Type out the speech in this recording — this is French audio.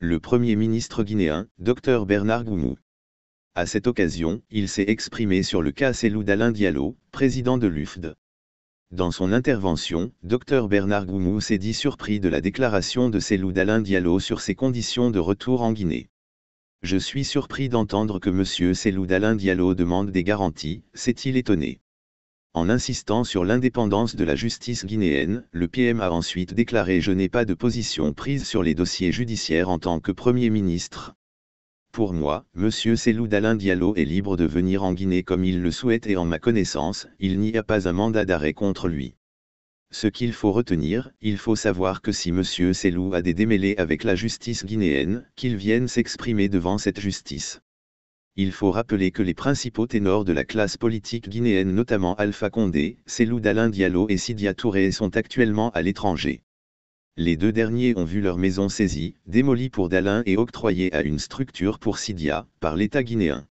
le Premier ministre guinéen, Dr Bernard Goumou. À cette occasion, il s'est exprimé sur le cas Célou d'Alain Diallo, président de l'UFD. Dans son intervention, Dr Bernard Goumou s'est dit surpris de la déclaration de Célou d'Alain Diallo sur ses conditions de retour en Guinée. Je suis surpris d'entendre que M. Célou d'Alain Diallo demande des garanties, s'est-il étonné. En insistant sur l'indépendance de la justice guinéenne, le PM a ensuite déclaré Je n'ai pas de position prise sur les dossiers judiciaires en tant que Premier ministre. Pour moi, M. Selou d'Alain Diallo est libre de venir en Guinée comme il le souhaite et en ma connaissance, il n'y a pas un mandat d'arrêt contre lui. Ce qu'il faut retenir, il faut savoir que si M. Selou a des démêlés avec la justice guinéenne, qu'il vienne s'exprimer devant cette justice il faut rappeler que les principaux ténors de la classe politique guinéenne notamment Alpha Condé, Selou Dalin Diallo et Sidia Touré sont actuellement à l'étranger. Les deux derniers ont vu leur maison saisie, démolie pour Dalin et octroyée à une structure pour Sidia, par l'État guinéen.